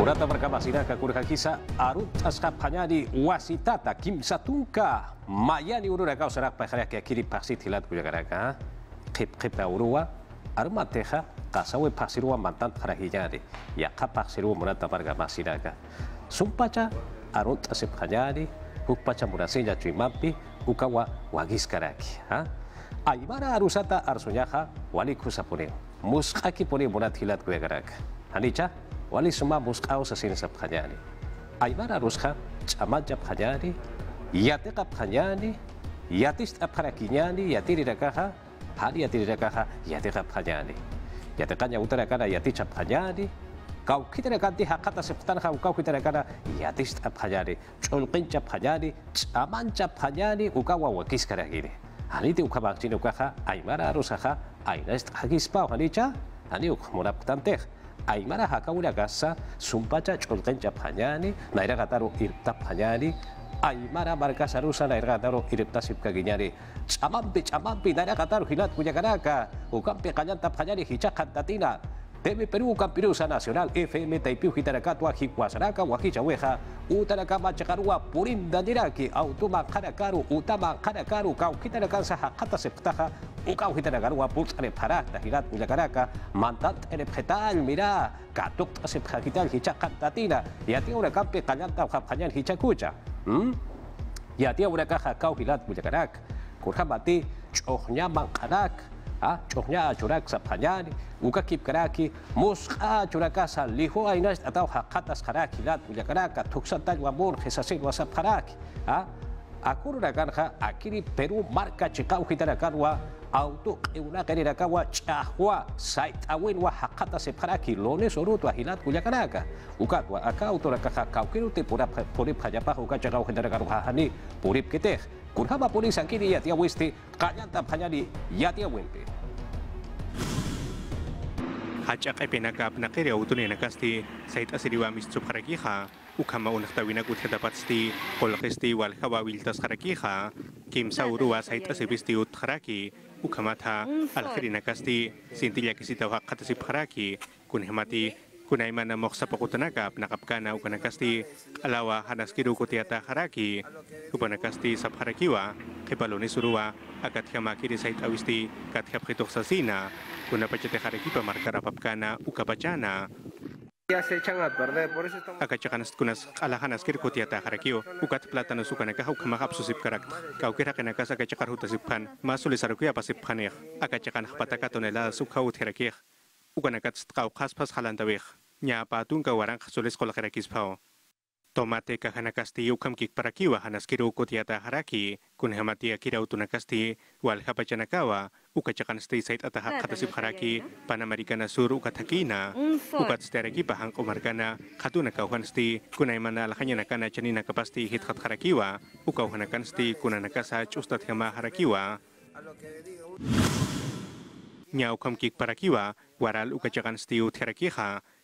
Murata Berkabasida Kakura kisah Arut Askap di Wasitata Kim Satunka Mayani reka Kau pekerja ke kiri Paksi Tilat Kujagaraka Kip Kipa Urua teha Kasawe ruwa Mantan ya kap Yaka ruwa Murata Berkabasida sumpaca Arut Asip Hanyadi Hukpacha Murasinja Chimampi Ukawa Wagiskaraki Aibara Arusata arsunyaha wali Pune Muskaki Pune Murat Hilat Kujagaraka Hanicha wali semua muskau sesini sepanjani. Aibara rusha, jab japanjani, yate kapanjani, yate apakinjani, yate didakaha, hari yate didakaha, yate kapanjani. Yate kanya utara kana yate capanjani, kau kita rekan di hakata sepetan kau kau kita rekan yate apakinjani, chonkin capanjani, camat capanjani, ukawa wakis kara gini. Hari itu ukawa kini ukaha, aibara rusha, aibara istakis pau hari cha, hari ukmurap tanteh. aymara hakawla casa, sumpacha Cholten phañani naira Gataro, irta phañani aymara marcasarusa, rusa naira Gataro, irta sipka guiñari chamampi chamampi naira gataru hilat kuyakanaka Cañan, qañanta phañani Cantatina! TV Perú, Campirusa Nacional, FM Taipiú, Jitaracatua, Jicuasaraca, Huajichahueja, Utaracama, Chacarua, Purinda, Dandiraki, Autuma, Jaracaru, Utama, Jaracaru, Cau, Jitaracanza, Jacata, Septaja, Ucau, Jitaracarua, Putz Jarasta, Gigat, Uyacaraca, Mantat, Erepjetal, Mirá, Catuc, Sepjajital, Hichacantatina, Yatia, Huracampe, Hichacucha, Yatia, una Cau, Gilat, Uyacarac, Curjamati, Chojñaman, Carac, a chukna chukra ksa panyadi karaki, musa chukra ksa liho ina Karaki, hakata ksa kira kira tujakara katsu sa tagwa akiri peru marka chekau hita auto eura karira kawa chahwa sait awin wa hakata sepharaki lone soru tu ahilat kuya kanaka ukatwa aka auto raka kau kiru te pura pori pahaja pahu kaca kau hendara karuhani purip keteh kurhaba polis angkiri ya tiya wisti kanya tap hanya di ya tiya wimpi Hajak epenaka penakir ya utun yang nakasti sait asidiwa misu karakiha ukama unak wal ukamata alkhirina kasti sintilya kisita hakatasi paraki kunhemati kunaiman na moksa pakutanaka panakapkana kasti alawa hanaskidu kutiata haraki upanakasti sapharakiwa kipaloni surua agat hamaki di sait awisti kat hapkitok sasina kunapacete haraki pamarkarapapkana ukapacana Ya se echan a perder, por eso estamos... Acá chacanas kunas, alajanas kir kutia ta harakio, ukat plátano sukana kaha ukama hapsu sipkarak, kaukira kana kasa ka chakar huta sipkan, masu le sarukuya pa sipkanek, acá chakan hapataka tonelada sukha utherakiek, ukanakat stka ukas pas halantawek, nya pa tunka warang sulis kolakira kispao. Tomate kahana kasti ukam kik para kiwa hanas kiri haraki kun hamatia ya kira utuna kasti wal hapa chana kawa uka cakan stay side atau hak kata sip haraki pan amerikana suru uka takina uka pahang kana katu na kauhan sti kunai mana lahanya na kana chani na kapasti hit hat harakiwa uka uhana kan sti kun anakasa chustat hama harakiwa nyau ukam kik para kiwa waral uka chakan stay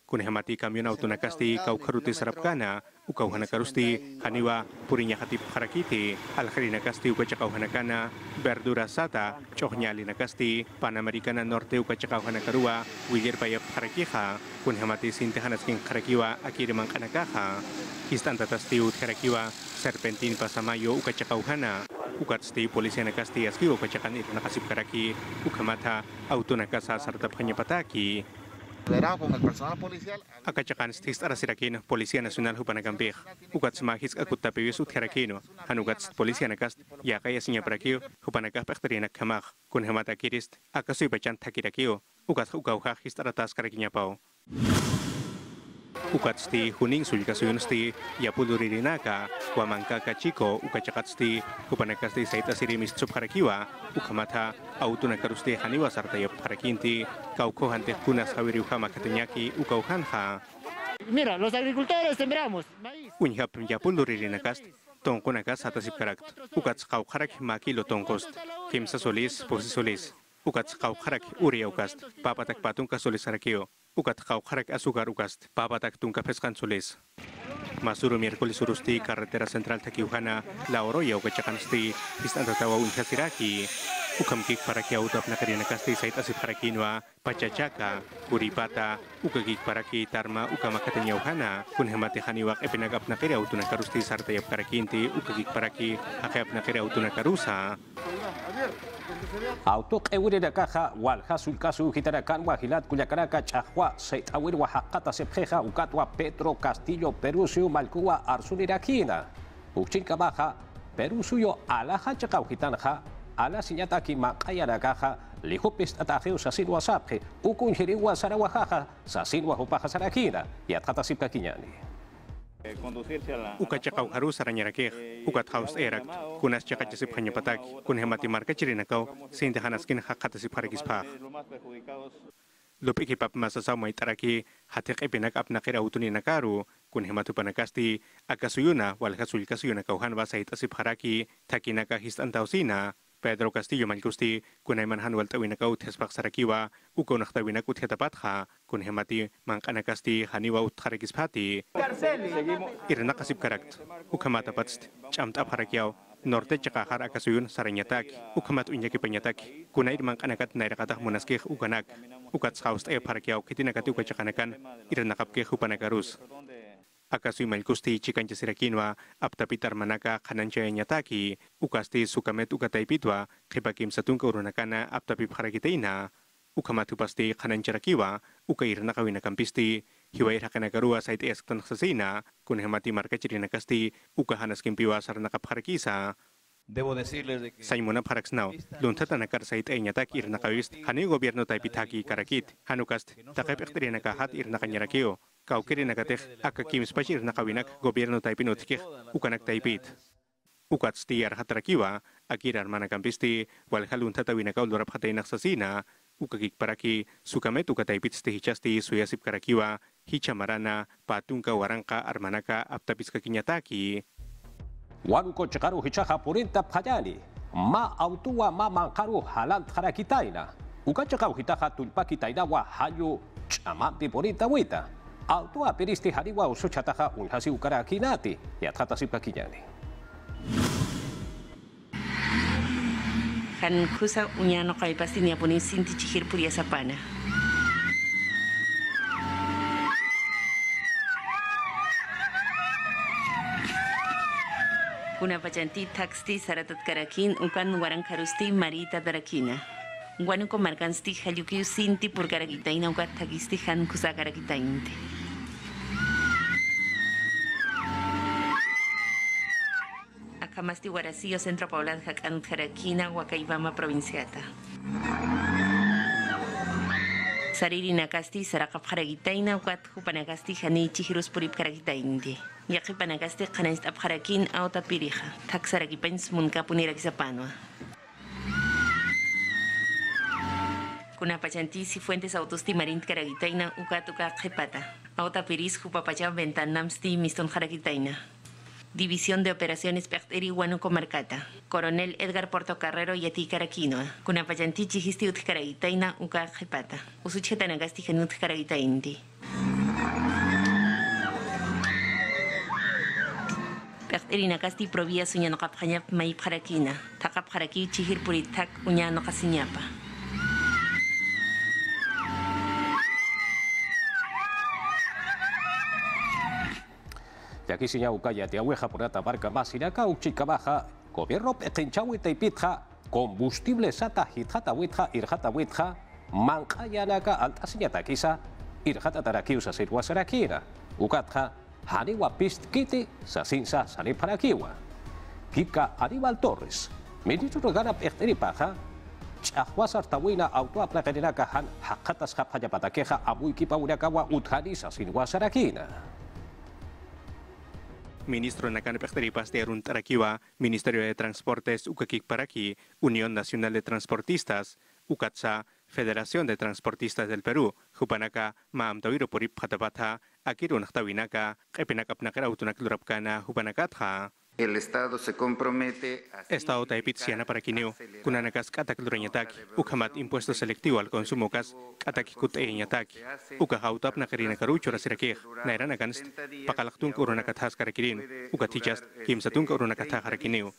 Kun kami na utuna kasti kau karuti sarap kana ukau hana karusti kaniwa purinya katip harakiti alkhirina kasti uka cakau hana kana berdura sata cohnya lina kasti amerikana norte uka cakau hana karua wilir bayap harakiha kun sinte hana sking harakiwa akiri mangkana kaha istan tatas tiut harakiwa serpentin pasamayo uka cakau hana Ukat sti polisi na kasti aski uka cakan itu nakasip karaki uka mata auto nakasasar sarta pataki empoderado con el personal policial. Acachacan stis arasiraquino, policía nacional hupanagambir. Ugat smajis akutapivis utjaraquino, anugat policía nacast, y acaya siña paraquio, hupanagas perterina kiris, akasui hemata kirist, acaso y pachan takiraquio, ugat ugaujajis taratas pau. Ukat sti huning sulika suyun sti ya puluririnaka wamangka kachiko ukat cakat sti kupanekas di saita siri mis subkarakiwa ukamata awtuna karuste haniwa sartayop Kaukohan, Tehkunas, kunas javiriujama kateñaki ukauhanja Mira, los agricultores sembramos maíz. Unjap yapuluririnakas, tonkunakas atasipkarakt, makilo tonkost, kimsa solis, posi solis, uri ukast, papatak patunka solis arakio, kaukharak ukast, papatak tunka peskan solis. Masuru miércoles urusti, carretera central Takiuhana, la oroya ukachakansti, istantatawa unjasiraki. Ukamkik para ki auto apna karina kasti sait para kinwa pachachaka kuripata ukagik para ki tarma ukamakatanya uhana kun hemate haniwak epinagap na kiri auto na karusti sarta yap para kinti ukagik para ki hakayap na kiri auto na karusa auto eure da kasu walhasul casu, gitaracan, guajilat, cuyacaraca, chajua, seitawir, oaxacata, sepeja ucatua, petro, castillo, Perusio malcua, Arsunirakina. Uchilca baja, perucio, alaja, Hitanja, على سياتا كما قيانا كاخا لخبس تتاخيو ukun وصابخي وكون هيري وانسارا وخاخا y وهوباخا سراكينا يتخطا سيبكا كينياني Ukacakau ukat erak, kunas chakachisip patak, kun hematimarka kachirinakau, sinti hanaskin hakatasip harikispah. Lupi kipap masasaw mai taraki, hatik epinak apnakira utuninakaru, kun hematupanakasti, akasuyuna, walhasulkasunakauhan basaitasip haraki, takinaka antausina. Pedro Castillo mankusti kunaiman hanwal tawinakaut hespak sarakiwa kun hemati kunhemati kasti haniwa utqarekispati irna kasib karakt chamta parakiau norte har akasuyun saranyatak ukamat unyaki penyatak kat manqanakat nairakatah munaskih ukanak ukat saust e parakiaw kitinakati kan, irna irnakapke hupanakarus Akasu imalkusti chikancha sirakinwa Pitar manaka khanancha Nyataki, ukasti sukamet ukataipitua qipakim satunka urunakana aptapip harakitaina ukamatupasti khanancharakiwa ukairnaqawinakampisti hiwairhaqanakarua sait esqtanqsasina kunhemati markachirinakasti ukahanaskinpiwa sarnaqapqarakisa Debo decirles de que Saimona Paraxnao, Luntatanakar Sait Eñatak Irnakavist, Hane Gobierno Taipitaki Karakit, Hanukast, Takep kahat Hat Irnakanyarakio, kao kirinakatej aka kimspachir nakawinaka gobierno taypinotijkej ukanak taypit. Ukatsti arhatrakiwa akirar manakampisti walhalun tatawinakaulorap ukakik paraki, sukamet ukataypitsti hichasti suyasipkarakiwa hichamarana patunka waranka armanaka aptapiskakiñataki. Huanco chekaru hichaja purinta phayani ma autua ma mankaru halant harakitaina. Ukachakau hitaja wa hayu chamanpi purinta wita. Auto piristi hari usu chataha unhasi ukara kinati ya si pakinyani. Kan kusa unyano kai pasti ni apunin sinti chihir puria sapana. Kuna pacanti taxti karakin ukan warang karusti marita darakina. guanuco marcanstija yukiu sinti por caraquitaina ucataquistijan cusa caraquitainte. Acamasti Guaracillo, Centro poblado, Jacán, Jaraquina, Huacaibama, Provinciata. Saririnacasti, Saracap, Jaraquitaina, Huat, Jupanacasti, Janichi, Jiruspurip, Caraquitainte. Yaquipanacasti, Canest, Abjaraquín, Aota, Pirija. Punira Muncapuniraquizapanua. y Fuentes Autostimarin Karagitaina Ucatuca Jepata, Autapiris Jupapachá Ventanamsti Miston Jarakitaina. División de Operaciones Perteri Huánuco Coronel Edgar Portocarrero Yati Caraquinoa, chihisti Histi Utcaragitaina Uca Jepata, Usuchetanagasti Genut Caragitainti. Perterinacasti Provía Suñanocapjañap Maip Jaraquina, Takap Jaraqui puritak Uñanocasiñapa. agüeja Tiahueja, esta Barca, Masinaca, baja Gobierno Petenchahuita y Pitja, Combustible Sata, Hijata Huitja, Irjata Huitja, alta Altasiñata Kisa, Irjata Tarakiusa, Sirwasarakira, Ucatja, Haniwa Pist Kiti, Sasinsa, kiwa, Kika Aníbal Torres, Ministro Regana Pechteripaja, Chahuasar Tawina, Autua Plageneracajan, Hakatas patakeja Amuikipa Urakawa, Utjanisa, Sinwasarakina. Ministro Nakan Pechteripas de Arun Tarakiwa, Ministerio de Transportes Ukakik Paraki, Unión Nacional de Transportistas, UCATSA, Federación de Transportistas del Perú, Jupanaka, Maamtawiro Purip Hatapata, Akirun Htawinaka, Epinakapnakara Utunaklurapkana, Jupanakatha. El Estado se compromete a... Estado Taipitziana para Quineo, Kunanakas Kataklureñataki, Ukamat Impuesto Selectivo al Consumo Kas, Cas, Katakicuteñataki, Ukahautap Nakarina Karucho Rasiraquej, Nairanagans, Pakalaktunk Urunakatas Karakirin, Ukatichas, Kimsatunk Urunakatas Harakineo.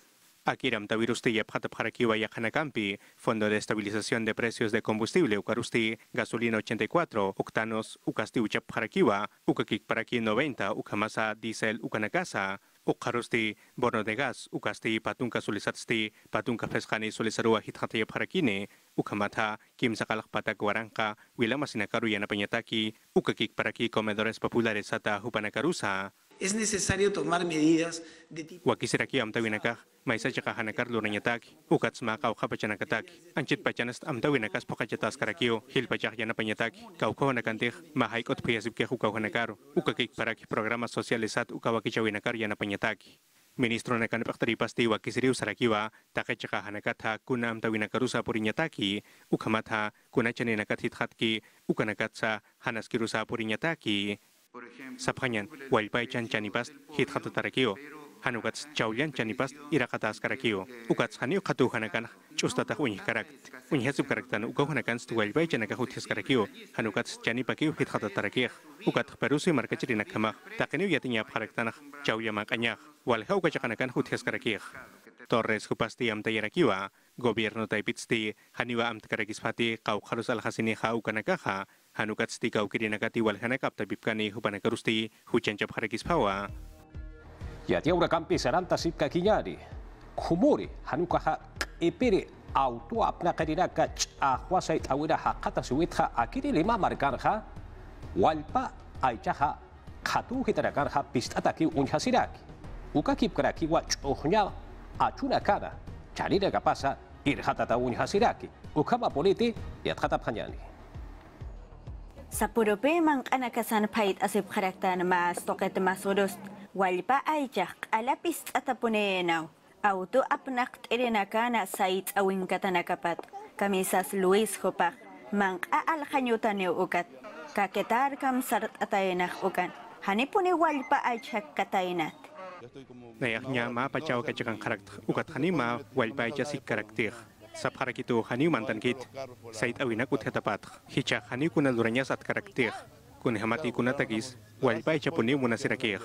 Akiram Tavirusti Yaphatap Harakiwa Yahanacampi, Fondo de Estabilización de Precios de Combustible Ukarusti, Gasolina 84, Octanos, Ukasti Uchap Harakiwa, Ukakik Paraki 90, Ukamasa Diesel Ukanakasa, di bornodegas ukasti patungka sulisatsti patungka feskani sulisarua hithatia pharakine ukamatha kimsakalak patakuaranka yana penyataki, ukakik paraki komedores populares sata hupanakarusa. Es necesario tomar medidas de tipo... Wakisiraki amtawinakah maisachaka hanakarlu nañataki ukatsmaka uqapachanakataki anchit pachanast amtawinakas phuqachatas karakio hilpachaq yanapañataki kawkawanakantej mahayqot phuyasipkej ukawhanakaru ukakikparaki programas sociales at ukawakichawinakar yanapañataki Ministro nakanipaq taripasti wakisiriw sarakiwa taqaychaqa hanakatha kuna amtawinakarusa puriñataki ukhamatha kunachaninakathitqatki ukanakatsa hanaskirusa puriñataki sapqañan walpaychan chanipas hitqatatarakio Hanukat han pas Ira kata iraqatas karakio ukat hanio ukatu hanakan chustata uñi karak uñi hasub tan ukaw hanakan stuwalbay chanaka hutis karakio hanukat ugats hit hitqata tarakiq ukat perusi markachirina kamaq taqiniu yatiña pharaktanaq chawyama makanya walha ukachaqanakan hutis karakio Torres kupasti hupasti tayara yarakiwa gobierno ti haniwa amta karakisfati qawqharus alhasini haukanakaha hanukatsti kawkirinakati walhanakap hujan hupanakarusti harakis pawa. 야디아우라 감피 사란타 십카 기냐리 쿠모리 한우카하 에페리 auto apna karina ka ahwa sai akiri lima walpa aichaha khatu hitarakarha pistataki unhasiraki ukakipkaraki wa chohnya achuna kara. chanira kapasa irhatata unhasiraki ukama politi yatkata phanyani Sapuro asip mas toket walpa aychaq q'alapis sait awtu kata nakapat. saytz'awinkatanakapat Kamisas luis mang a manq'a ne ukat kaketar kam kaketarkam sart'ataynaq ukan hanipuni walpa aychaq kataynat Nayaq nyama pacau kacakan karakter ukat hanima walpa aychasik karaktiq sapqarakitu mantan kit, sait awinak uthatapatq hichaq hanikuna lurañas karakter, kuni kunatagis walpa aychapuniw munasirakiyq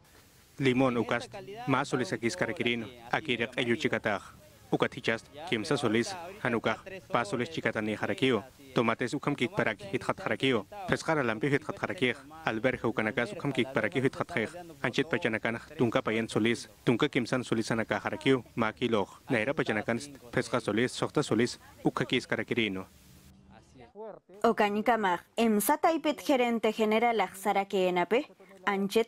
Limón ukas más solis aquí akir aquí ayuchicataj, ukatichas, Kimsa solis, hanuka, pasolis chikatani, jaraquio tomates ukamkik para hitjat pescar, pescara lampi hitjat jaraquío, alberge ukanakas ukamkik para hitjatjej, anchit pachanakan, tunka payan solis, tunka kimsan solis anaka harakio maki loj, naira pachanakan, pesca solis, sohta solis, ukaki Karakirino. Ocañicamaj, em gerente general Anchet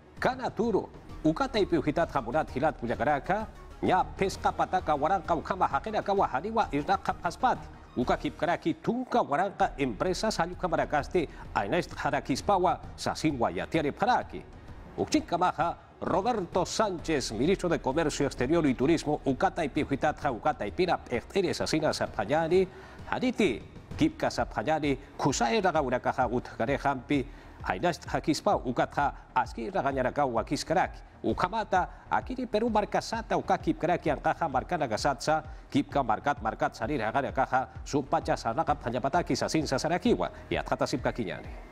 kanaturo, y ujitat hamurat hilat kuyakaraka, ya pesca pataca Ukama ujama Kawa Hariwa irraqa paspat, uka kipkaraki tunka guaranca empresas ayucamarakaste ainest jarakispawa sasin guayatiare paraki. Roberto Sánchez, ministro de Comercio Exterior y Turismo, Ukata y Pijuitatja, Ucata y Pira, Ecteres Asina Hariti, Kipka Sarpayani, Kusaera Gaurakaja, Utgarehampi, Ainast hakispa ukatha aski Wakis Krak, Ukamata akiri Peru marcasata uka kipkraki ankaja marcana kipka marcat marcat salir agarakaja sumpacha sanaka panyapataki sasin sasarakiwa y sip sipkakiñani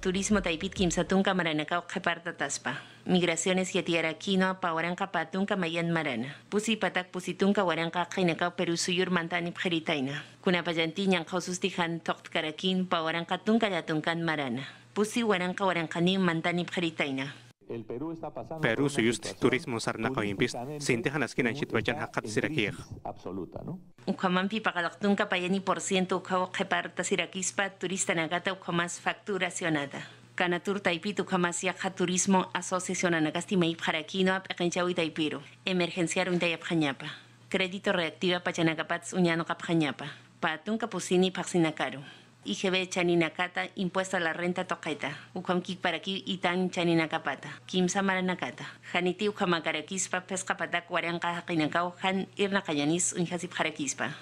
turismo taipit satunka Maranakao Parta taspa migraciones yatiarakino pawaranqa patunka mayan marana pusi patak pusi tunka Waranka, kau peru suyur mantani pjeritaina kunapa llantiñan qhawsustijan Karakin, pawaranqa tunka Yatuncan, marana pusi Waranka, ni mantani pjeritaina Perú Suyust Turismo Sarnaqa Yimpis, Sintihan Askina Shit Bajan Hakat Sirakiej. Absoluta, ¿no? Ujuamampi Pagadoctunca Payani por ciento Ujuago Jeparta Siraquispa, Turista Nagata Ujuamas Facturacionada. Canatur Taipitu Jamasiaja Turismo Asociación Anagasti Meip Jaraquino Apenchawi Taipiro, Emergenciar Untayap Jañapa. Crédito Reactiva Payanagapats Uñano Cap Jañapa. Patun Capucini Paxinacaru. IGB chaninakata impuesto a la renta tocaita, Ucuamquic para aquí y tan Chaninacapata, Kimsa Maranacata, Janiti Ucamacaraquispa, Pescapata, Cuaranca, Jaquinacao, Han Irna Cayanis, Unjasip Jaraquispa.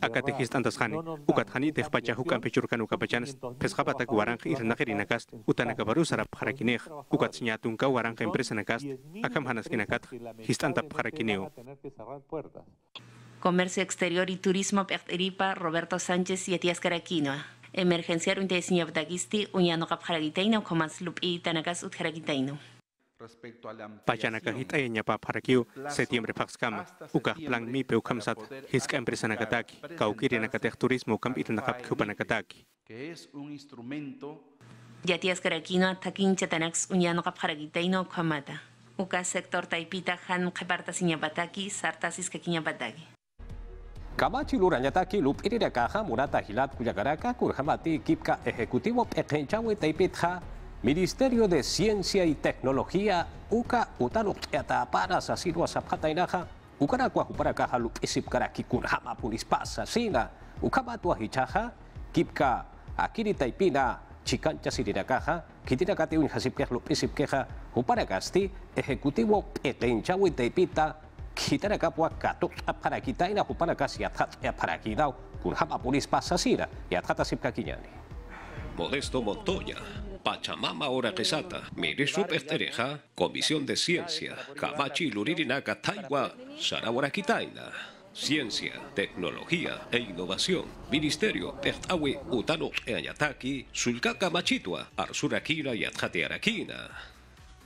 Acatejis tantas jane, ucat jani tejpachajucan pechurcan ucapachanes, pesjapata guaranja y renajerinacast, utanacabaru sarap jaraquinej, ucat siñatunca guaranja empresa nacast, acam janasquinacat, Histanta jaraquineo. Comercio Exterior y Turismo Perteripa, Roberto Sánchez y Etias Caraquinoa. Emergencia Runtesinio Tagisti, Uñano Capjaragiteino, Comas Lupi, Tanagas Utjaragiteino. Respecto a la Payanakajita y ñapa parakiu, septiembre paxcama, uka plan mi peu kamsat, hiska empresa nakataki, kaukiri nakatec turismo kampit nakap kupanakataki. Que es un instrumento. Yatias Karakino, Takin Chatanax, Uñano Capjaragiteino, Kamata. Uka sector taipita, han keparta siñapataki, sartasis kekiñapataki. Luranyata Lurañataki, Lup Iririakaja Murata hilat kuyakaraka kurhamati Kipka Ejecutivo Pejenchawe Taipitja Ministerio de Ciencia y Tecnología Uka Utanu Teatapara Sasirua Zapata Inaja Ukaraqua kaha Lup Isipkaraki Kunjama Punispasa Sina Hichaja Kipka Akiri Taipina Chicancha Siririakaja Kitirakati Lup Isipkeha, huparakasti Ejecutivo Pejenchawe Taipita quitar a capo a cato a para quitar y la jupa la a para quitar con japa pasa sira y a trata sin caquiñani. Modesto Montoya, Pachamama Ora Quesata, Mire Supertereja, Comisión de Ciencia, Kamachi Luririnaka Taiwa, Sarawara Kitaina, Ciencia, Tecnología e Innovación, Ministerio, Pertawe Utano, Eayataki, Sulkaka Machitua, Arzura Kina y Atjate Araquina.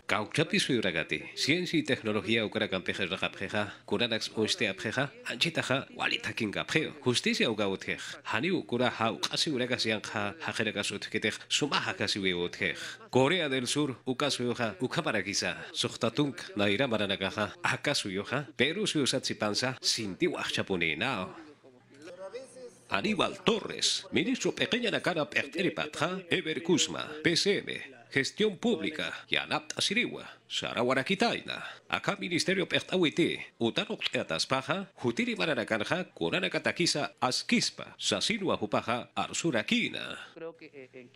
Kaukchapi suiragati, ciencia y tecnología ucracantejes rajapjeja, curanax usteapjeja, anchitaja, walitakinkapjeo, justicia ugautej, hani ukura hau, casi uragasianja, Sumaha sumaja casi Corea del Sur, ukasuyoja, ukaparakiza, sohtatunk, naira maranakaja, akasuyoja, Perú suyosatzipanza, Nao, Aníbal Torres, ministro Pequeña Nakara Perteripatja, Ever Kuzma, PCM, Gestión Pública, siriwa, sarawara Sarawarakitaina, acá Ministerio Pertawiti, Utanok paja... Jutiri Baranakanja, Kuranakatakisa, Asquispa, Sasinua Jupaja, Arsurakina.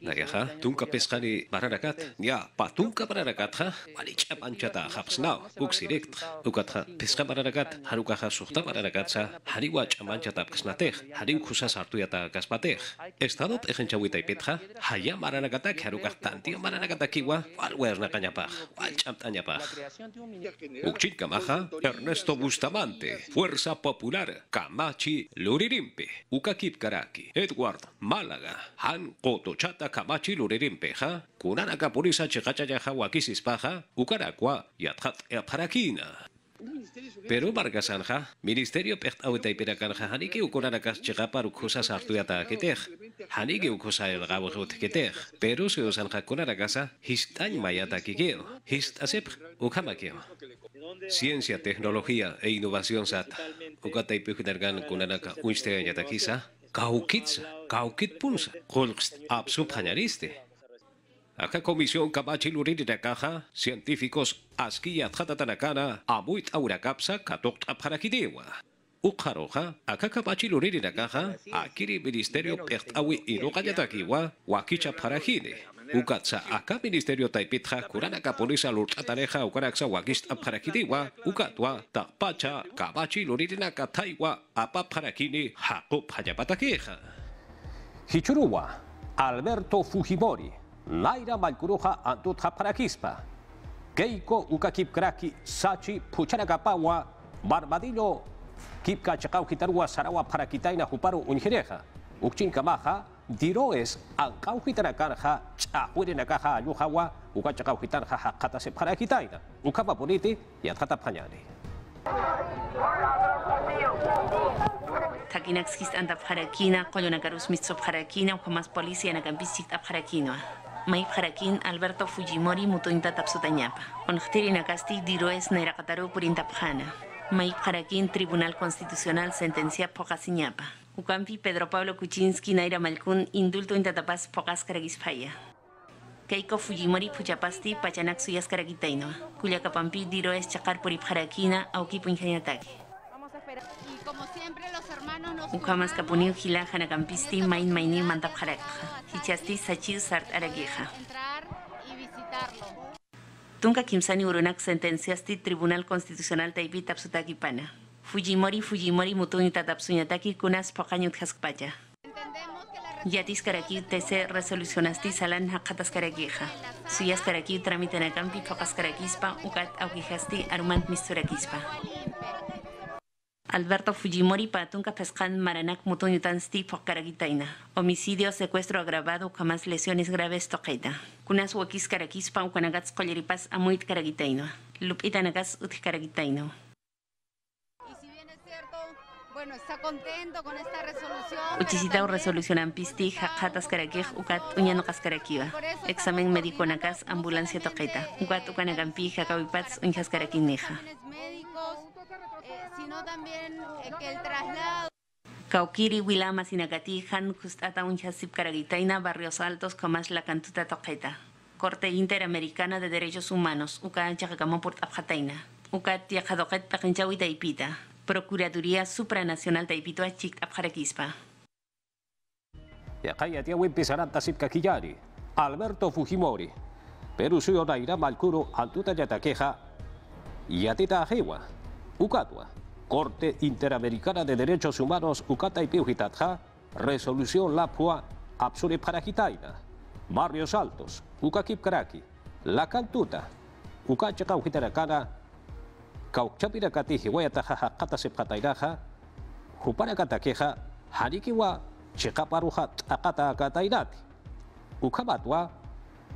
Nayaja, Tunka Pescani Baranakat, Ya, Patunka Baranakatja, Malicha Panchata, Hapsnao, Uxirekt, Ukatja, Pesca Baranakat, Harukaja Suhta Baranakatsa, Hariwach Manchata Psnatej, Artuyata Kaspatej, Estado Tejenchawita Petra, Haya un Walwernacañapaj, Kamaja, Ernesto Bustamante, Fuerza Popular, Camachi, Luririmpe, Karaki, Edward, Málaga, Han Kotochata Camachi, Luririmpeja, Kunana Capurisa, Chejachayaja, Huaquisispaja, Ukarakwa, Yatjat, eparakina. Peru barca sanja, ministerio pecht auta y peracanja haniki ukoranakas chigapar ukosas artuata ketej, que ukosa el gaburut ketej, Peru se usanja konarakasa, histañ mayata kikeo, hist asep ukamakeo. Ciencia, tecnología e innovación sata, ukata y pejudargan konanaka unstean yatakisa, kaukitsa, kaukit punsa, kolkst absub hanariste. Acá comisión Kabachi Lurini caja científicos Asquia Tjatatanakana, Amuit Aurakapsa, Katok Aparakidewa. Ujaroja, acá Kabachi Lurini Nakaja, Akiri Ministerio Pertawi Inukayatakiwa, Wakicha Parajine. Ukatsa acá Ministerio Taipitja, Kurana Kapolisa Lurtatareja, Ukaraxa Wakist Aparakidewa, Ukatwa, Tapacha, Kabachi Lurini Apap Apaparakini, Jacob Hayapatakeja. Hichurua, Alberto Fujimori. Laira Malcuruja Antut paraquispa, Keiko Ukakipkraki Sachi Puchanakapawa Barbadillo Kipka Sarawa Parakitaina Juparu Unjereja, Ukchin Diroes Ancau Kitaracanja, Chahuirinacaja Ayujawa, Ukachacau Kitarja Jacatase Parakitaina, Ukapa Politi y Atata Takinaxkis anda parakina, kolonakaros mitso parakina, ukamas policía na kampisit apharakinoa. Jaraquín, Alberto Fujimori mutuinta tapsutañapa. Onjtirina casti diroes nairaqataru purintapjana. Jaraquín, Tribunal Constitucional sentencia pocasiñapa. Ucampi Pedro Pablo Kuczynski naira malkun indulto intatapas falla. Keiko Fujimori puchapasti pachanaksuyascaraguitainoa. Culiacapampi diroes chacar auki Aukipu ingeniataqui. Ukamas kapunil hila Hanagampisti, main mainir mantap Hichasti sachil sart arageja. Tunka kimsani urunak sentenciasti Tribunal Constitucional taipi tapsutaki pana. Fujimori Fujimori mutunita tatapsuñataki kunas pokañut haskpaya. Yatis karaki tese resolucionasti salan hakatas karakija. Suyas karaki tramitenacampi papas karakispa ukat aukijasti arumant misturakispa. Alberto Fujimori para Patunca Pescan Maranac stifo caragitaina. Homicidio, secuestro agravado, jamás lesiones graves toqueta. Kunas wakis carakis pau kanagats colleripas amuit caragitaina. Lupitanagas ut caragitaino. Y si bien es cierto, bueno, está contento con esta resolución. Uchisitao resolución ampisti, jacatas caraquej, ucat uñano cascaraquiva. Examen médico nakas, ambulancia toqueta. Ucat ucanagampi, jacauipats, unjas caraquineja sino también eh, que el traslado. Cauquiri, Huilama, Sinacatí, Han, Justata, Unjasip, Karagitaina, Barrios Altos, Comas, La Cantuta, Toqueta. Corte Interamericana de Derechos Humanos, UCA, Chacacamo, Portapjataina. UCA, Tiajadoquet, y Taipita. Procuraduría Supranacional Taipito, Achic, Abjaraquispa. Yacaya, Tiawi, Pisarat, Tasip, Alberto Fujimori. Perú, Suyo, Naira, Malcuro, Altuta, Yataqueja. Yatita, Ajewa. Ucatua. Corte Interamericana de Derechos Humanos y Piujitatja, Resolución Lapua Absure Parajitaina, Barrios Altos, Ucaquip La Cantuta, Ucachacaujitaracana, Cauchapiracati Hihuayataja Catasepjatairaja, Juparacataqueja, Harikiwa, Checaparuja Acata Katairati, Ucabatwa,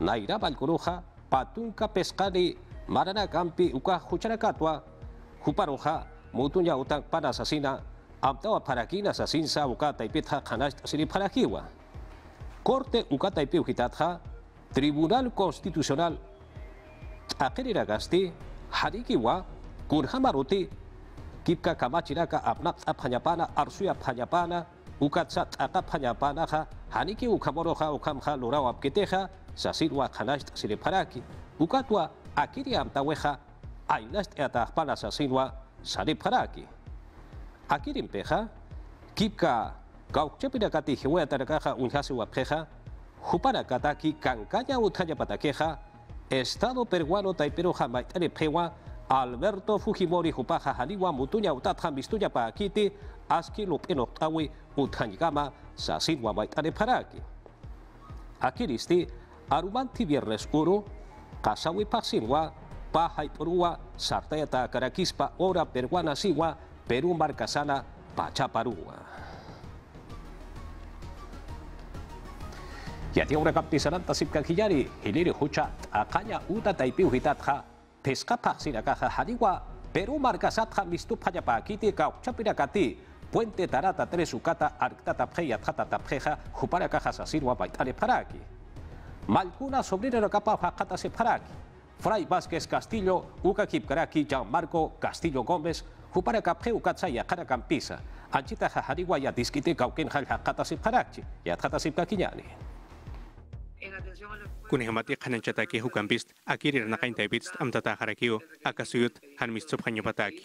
Naira Patunca Pescani, Maranacampi, Ucajucharacatwa, Juparuja, mutunya utang panasasina asasina, amtawa parakina sa ukata ipitha khanash Corte ukata ipiujitatha, Tribunal Constitucional gasti Harikiwa, ...kurhamaruti... Kipka Kamachiraka Apnap Apanyapana, Arsuya Panyapana, Ukatsat Akapanyapanaha, Haniki Ukamoroha Ukamha Lurao Apketeja, Sasirwa Khanash siri paraki, Ukatwa Akiri Amtaweja, Ainast sarip haraki. aquí... peja, kipka kauchepira kati hiwea tarakaja un wapjeja, jupara kataki kankaya utaya pataqueja, Estado peruano taipero jamaitare pewa, Alberto Fujimori jupaja haliwa mutuña utatja mistuña pa akiti, aski lupenoktawi utanigama sasin ...aquí paraki. Akiristi, arumanti viernes uru, kasawi paja y porúa, Sarteta Caracispa, ora peruana sigua, Perú barcasana, Pachaparua. Y a ti ahora captizaranta sipkanjillari, iliri huchat, acaña uta taipiu hitatja, pescapa sinacaja jadigua, perún Perú mistup hayapa kiti, cauchapirakati, puente tarata tresukata, arctata pheya tata tapheja, jupara caja sasirua baitale Malcuna sobrino no capa, jacata se paraki. Fray Vázquez Castillo, Uca Kipkaraki, Gianmarco Castillo Gómez, Juparacapje Ucatsaya, Campisa, Anchita Jajariwaya, Disquite Cauquén, Jaljacata Sipjarachi, Yatjata Sipkaquiñani. Kunihmati hananchata ke hukampist, akirir am amtata harakiu, akasuyut han hanmistsup pataki.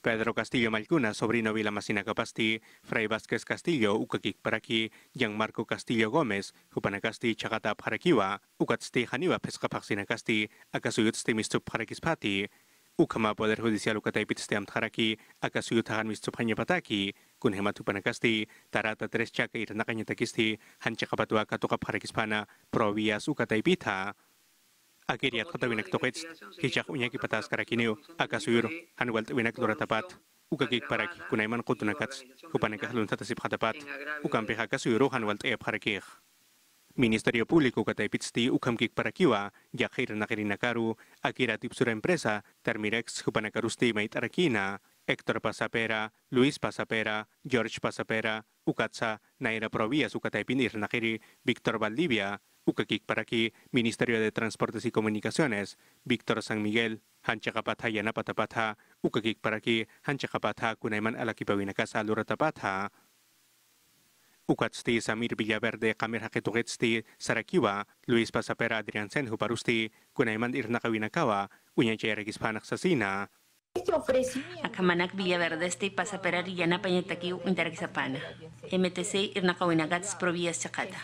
Pedro Castillo Malcuna, sobrino Vilamacina Capasti, Fray Vázquez Castillo, Ukakik Paraki, yang Marco Castillo Gómez, Jupanacasti Chagata Parakiwa, Ukatsti Janiwa Pescapaxina Casti, Akasuyutsti Mistup Pati, Ukama Poder Judicial Ukataipitsti Amtharaki, Akasuyutahan Mistup Hanyapataki, Kunhematupanacasti, Tarata Tres Chaca Irnakanyatakisti, parakis pana, Provias Ukataipita kota winak tukits, hijak unyaki patas karakiniu, akasuyur, hanwalt winak uka ukagik parak kunaiman kutunakats, kupanekah luntatasip hatapat, ukampihaka suyuru hanwalt eap harakih. Ministerio Público ukam Ukamkik Parakiwa, Yakir Nakirinakaru, Akiratip Sura Empresa, Termirex kupanakarusti Mait Arakina, Héctor Pasapera, Luis Pasapera, George Pasapera, Ukatsa, Naira Provías, Ukataipini, Irnahiri, Víctor Valdivia, Ukakik Paraki, Ministerio de Transportes y Comunicaciones, Víctor San Miguel, Hanchacapatha Yanapatapatha, Ucaquic Paraquí, Hanchacapatha, Cunayman Lura Tapata, Ukatsti, Samir Villaverde, Kamir Haketugetsti, Luis Pasapera, Adrián Senhuparusti, Parusti, Cunayman Irnakawinakawa, regispanak Sasina, Akamanak Bila Acamanac Villa este pasa y MTC irna con una gatas provías chacata.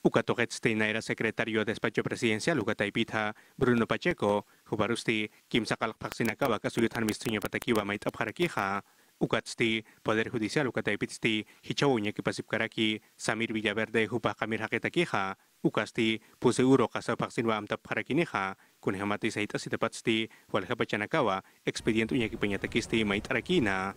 Ucato Getsteina era secretario de despacho presidencial, Ucato Bruno Pacheco, Jubarusti, Kim Sakal Paksinakaba, Kasulitan Mistrino Patakiba, Maita Parakija, Poder Judicial, Ucato Epitsti, Hichawunya, Kipasip Samir Villaverde, Jupa Kamir Haketakija, Ucato Puseguro, Kasapaksinwa, Amta kunhamati sahita sitapatsti walhapachanakawa, expediente Uñaki Peñataquisti Maitarakina.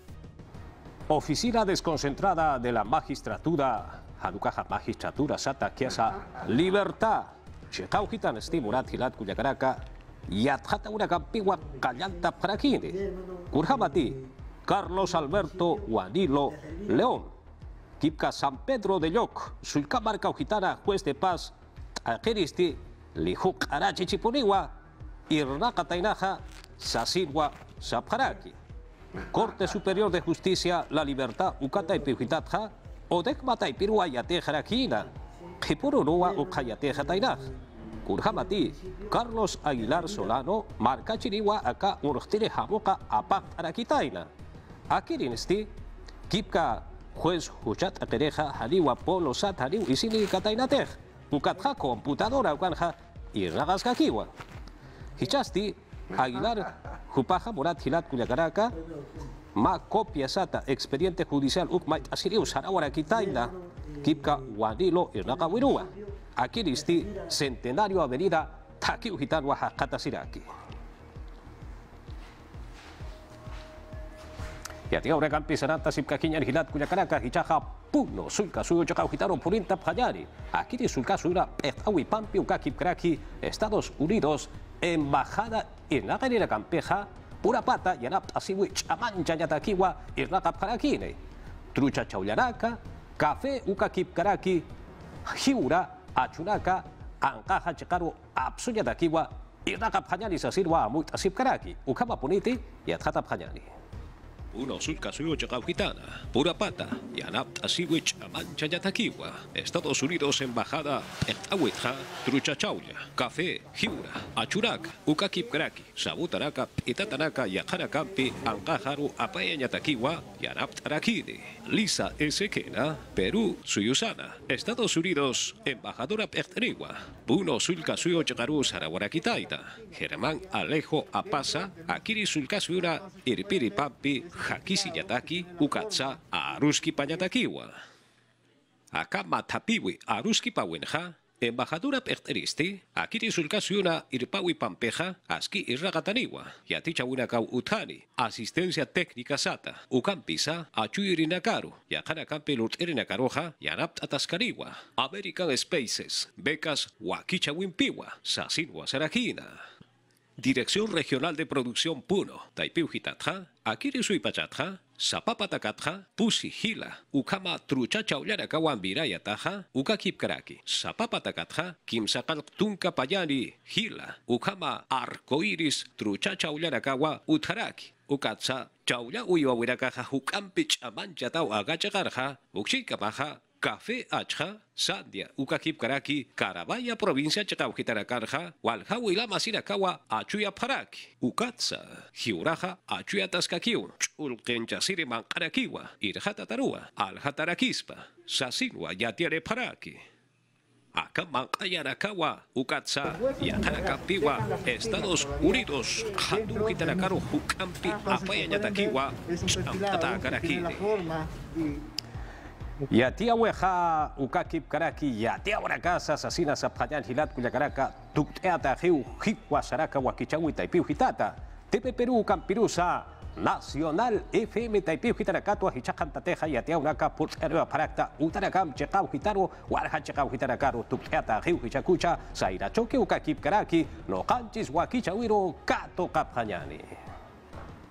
Oficina desconcentrada de la magistratura, ...aducaja Magistratura Sata Kiasa, Libertad, Checaujitan Stimurat Hilat Cuyacaraca, una Huracampigua Callanta Paraquine, Curjamati, Carlos Alberto Guanilo León, Kipka San Pedro de Lloc, Sulcamarca Ojitana, Juez de Paz, Algeristi, Lijuk Arachi Chipuniwa, Irnaca Tainaja, Sasirwa Corte Superior de Justicia, La Libertad, Ukata y Pirjitatja, Odekmata y Kurhamati, Carlos Aguilar Solano, Marca Chiriwa acá Urchtire Jamoca Apac Arakitaina. Akirinesti, Kipka, juez Huchat Atereja, Haliwa Polo Sat y Ucatja computadora ucanja y Kakiwa. Hichasti, Aguilar, Jupaja, Morat, Hilat, Culiacaraca, ma copia sata, expediente judicial, Ukmait, asiriu, sarawara, Kitainda, kipka, Guadilo, y ragawirúa. Aquí listi, Centenario Avenida, Takiu, Gitano, Oaxaca, Siraki. ya Yatiaureka, Pisaranta, Sipkajiña, Gilat, Cuyacaraca, hichaja Puno, Sulca, Suyo, Chacao, Gitaro, Purinta, Payari, Akiri, Sulca, Sura, Petawi, Pampi, Ucaki, Estados Unidos, Embajada, la Campeja, Purapata, Yanap, Asiwi, Chamancha, Yatakiwa, Irnaga, Paraquine, Trucha, Chaularaca, Café, ukakip caraki Jiura, Achunaca, Ancaja, chicago Apsuya, Takiwa, se sirva Sasirwa, Amut, Asip, Caraqui, Ucama, Puniti y Atjata, uno Sulcasuyocha Caujitana, Purapata, Yanapt Asiwich Mancha Yatakiwa, Estados Unidos Embajada en trucha chaula, Café, Jiura, Achurac, Ukakipkraki, Sabutaraka, Itatanaka, Yajarakampi, Ancajaru Apaya Yatakiwa, Yanapt Arakiri Lisa kena Perú, Suyusana, Estados Unidos, Embajadora Pertenigua, Puno Sulcasuyocha Garu Sarawarakitaita, Germán Alejo Apasa, Akiri suyura, Irpiripampi, Hakisi Yataki, Ukatsa, Aruski Payatakiwa. Akama Tapiwi Aruski Pawenja, Embajadura Perteristi, Akiri Irpawi Pampeja, Aski Irragataniwa, Winakau Utani, Asistencia Técnica Sata, Ukampisa, Ucampisa, Yakana Yakanakampe Lurterinakaroja, Yanapt Atascariwa, American Spaces, Becas Wimpiwa, Sasinwa Sarakina. Dirección Regional de Producción Puno, Taipiu Hitatja, Akiri Zapapa Pusi Hila, Ukama Trucha Chaulara Kawambiraya Taja, Ukakip Karaki, Zapapa Takatja, Kimsakal Tunka Payani, Hila, Ukama Arcoiris, Trucha Chaulara Kawa, Utaraki, Ukatsa, Chaula Uyawirakaja, Ukampich Amanchatao agacharja, Agachakarja, Café Acha, Sandia, Ukakip Karaki, Carabaya, provincia Chacaujitaracanja, Walhawilama, Sirakawa, Achuya Paraki, Ukatsa, Hiuraja, Achuya Tascaquiu, Chulkenchasiri Mancaraquiwa, Irjatatarua, alhatarakispa, Sasinwa, yatire Paraki. ucaza, Ukatsa, Piwa, Estados Unidos, Jucampi, Hukampi, Apayayatakiwa, Champatacarakini. Y a ti, Aweja, Ukakip Karaki, y a ti, Hilat, Kuyakaraka, Tukteata, Jiu, Jiqua, Saraka, Huakichangui, Taipiu, Hitata, Tepe Perú, Campirusa, Nacional FM, Taipiu, Hitaracatu, Hichacantateja, y a ti, Paracta, Utarakam, Chekau, Hitaru, Huarha, Chekau, Hitaracaru, Tukteata, Jiu, Hichacucha, Zaira, Choque, Ukakip Karaki, Lohanchis, Kato,